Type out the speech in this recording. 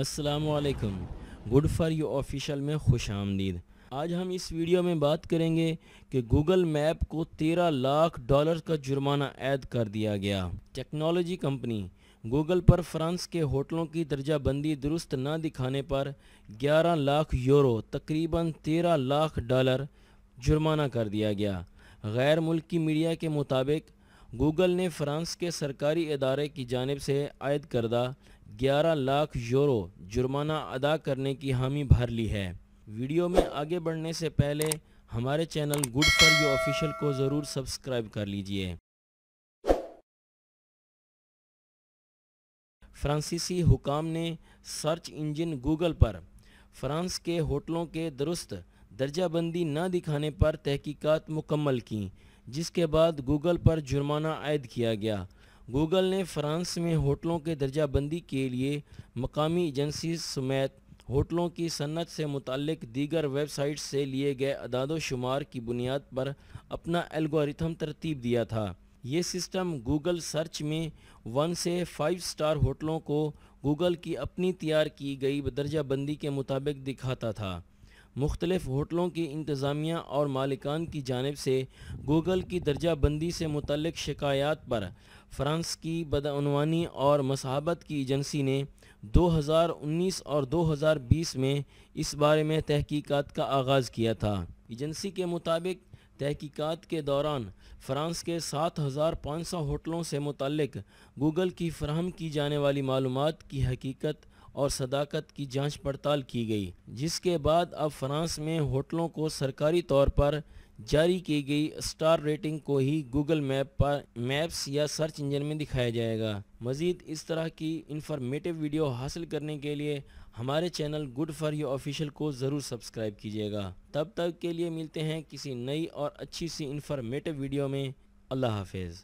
असलकम good for you official में खुश आमदीद आज हम इस वीडियो में बात करेंगे कि गूगल मैप को 13 लाख डॉलर का जुर्माना ऐद कर दिया गया टेक्नोलॉजी कंपनी गूगल पर फ्रांस के होटलों की दर्जाबंदी दुरुस्त न दिखाने पर 11 लाख यूरो तकरीबन 13 लाख डॉलर जुर्माना कर दिया गया गैर मुल्की मीडिया के मुताबिक गूगल ने फ्रांस के सरकारी अदारे की जानब से आयद करदा 11 लाख यूरो जुर्माना अदा करने की हामी भर ली है वीडियो में आगे बढ़ने से पहले हमारे channel good for you official को ज़रूर सब्सक्राइब कर लीजिए फ्रांसीसी हुकाम ने सर्च इंजन गूगल पर फ्रांस के होटलों के दुरुस्त दर्जाबंदी न दिखाने पर तहकीकात मुकम्मल की जिसके बाद गूगल पर जुर्माना आयद किया गया गूगल ने फ्रांस में होटलों के दर्जाबंदी के लिए मकामी एजेंसी समेत होटलों की सन्नत से मुतलक दीगर वेबसाइट से लिए गए अदादोशुमार की बुनियाद पर अपना एल्गोरिथम तरतीब दिया था ये सिस्टम गूगल सर्च में वन से फाइव स्टार होटलों को गूगल की अपनी तैयार की गई दर्जाबंदी के मुताबिक दिखाता था मुख्तलिफ़ होटलों की इंतज़ामिया और मालिकान की जानब से गूगल की दर्जा बंदी से मुतलक शिकायात पर फ्रांस की बदनवानी और मसाहबत की एजेंसी ने 2019 और 2020 में इस बारे में तहकीकात का आगाज़ किया था एजेंसी के मुताबिक तहकीकात के दौरान फ्रांस के 7,500 होटलों से मुतलक गूगल की फ्राहम की जाने वाली मालूम की हकीकत और सदाकत की जांच पड़ताल की गई जिसके बाद अब फ्रांस में होटलों को सरकारी तौर पर जारी की गई स्टार रेटिंग को ही गूगल मैप पर मैप्स या सर्च इंजन में दिखाया जाएगा मज़ीद इस तरह की इंफॉर्मेटिव वीडियो हासिल करने के लिए हमारे channel good for you official को ज़रूर सब्सक्राइब कीजिएगा तब तक के लिए मिलते हैं किसी नई और अच्छी सी इंफॉर्मेटिव वीडियो में अल्लाह हाफिज़